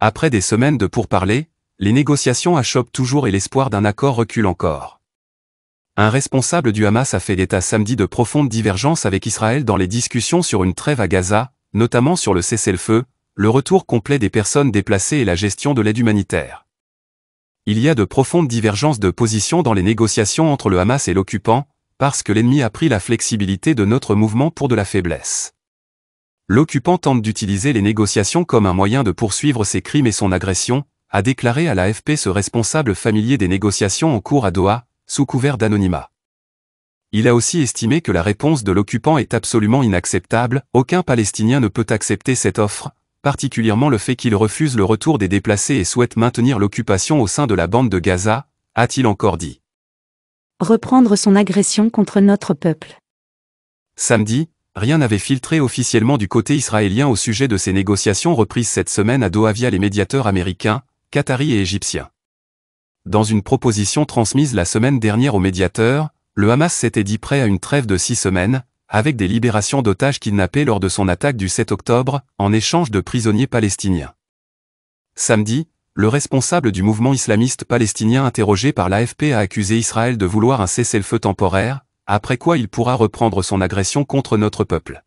Après des semaines de pourparlers, les négociations achoppent toujours et l'espoir d'un accord recule encore. Un responsable du Hamas a fait l'état samedi de profondes divergences avec Israël dans les discussions sur une trêve à Gaza, notamment sur le cessez-le-feu, le retour complet des personnes déplacées et la gestion de l'aide humanitaire. Il y a de profondes divergences de position dans les négociations entre le Hamas et l'occupant, parce que l'ennemi a pris la flexibilité de notre mouvement pour de la faiblesse. L'occupant tente d'utiliser les négociations comme un moyen de poursuivre ses crimes et son agression, a déclaré à l'AFP ce responsable familier des négociations en cours à Doha, sous couvert d'anonymat. Il a aussi estimé que la réponse de l'occupant est absolument inacceptable, aucun Palestinien ne peut accepter cette offre, particulièrement le fait qu'il refuse le retour des déplacés et souhaite maintenir l'occupation au sein de la bande de Gaza, a-t-il encore dit. Reprendre son agression contre notre peuple. Samedi, rien n'avait filtré officiellement du côté israélien au sujet de ces négociations reprises cette semaine à Doha via les médiateurs américains, qataris et égyptiens. Dans une proposition transmise la semaine dernière aux médiateurs, le Hamas s'était dit prêt à une trêve de six semaines, avec des libérations d'otages kidnappés lors de son attaque du 7 octobre, en échange de prisonniers palestiniens. Samedi, le responsable du mouvement islamiste palestinien interrogé par l'AFP a accusé Israël de vouloir un cessez-le-feu temporaire, après quoi il pourra reprendre son agression contre notre peuple.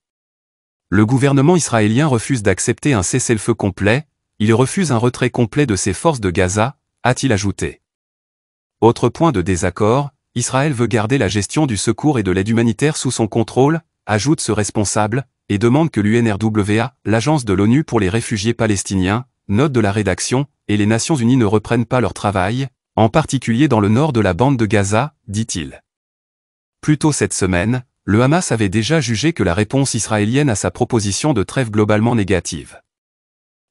Le gouvernement israélien refuse d'accepter un cessez-le-feu complet, il refuse un retrait complet de ses forces de Gaza, a-t-il ajouté. Autre point de désaccord, Israël veut garder la gestion du secours et de l'aide humanitaire sous son contrôle, ajoute ce responsable, et demande que l'UNRWA, l'agence de l'ONU pour les réfugiés palestiniens, note de la rédaction, et les Nations Unies ne reprennent pas leur travail, en particulier dans le nord de la bande de Gaza, dit-il. Plus tôt cette semaine, le Hamas avait déjà jugé que la réponse israélienne à sa proposition de trêve globalement négative.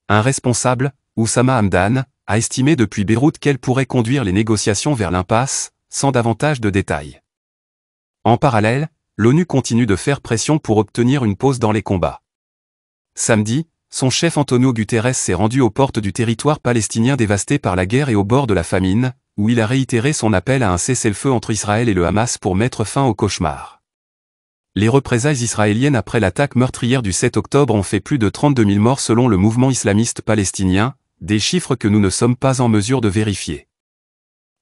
Un responsable, Oussama Hamdan, a estimé depuis Beyrouth qu'elle pourrait conduire les négociations vers l'impasse, sans davantage de détails. En parallèle, l'ONU continue de faire pression pour obtenir une pause dans les combats. Samedi, son chef Antonio Guterres s'est rendu aux portes du territoire palestinien dévasté par la guerre et au bord de la famine, où il a réitéré son appel à un cessez-le-feu entre Israël et le Hamas pour mettre fin au cauchemar. Les représailles israéliennes après l'attaque meurtrière du 7 octobre ont fait plus de 32 000 morts selon le mouvement islamiste palestinien, des chiffres que nous ne sommes pas en mesure de vérifier.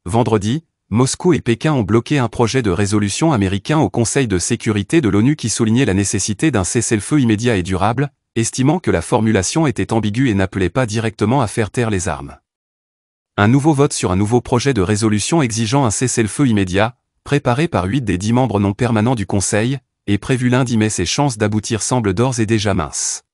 Vendredi, Moscou et Pékin ont bloqué un projet de résolution américain au Conseil de sécurité de l'ONU qui soulignait la nécessité d'un cessez-le-feu immédiat et durable, estimant que la formulation était ambiguë et n'appelait pas directement à faire taire les armes un nouveau vote sur un nouveau projet de résolution exigeant un cessez-le-feu immédiat, préparé par huit des dix membres non permanents du Conseil, et prévu lundi mais ses chances d'aboutir semblent d'ores et déjà minces.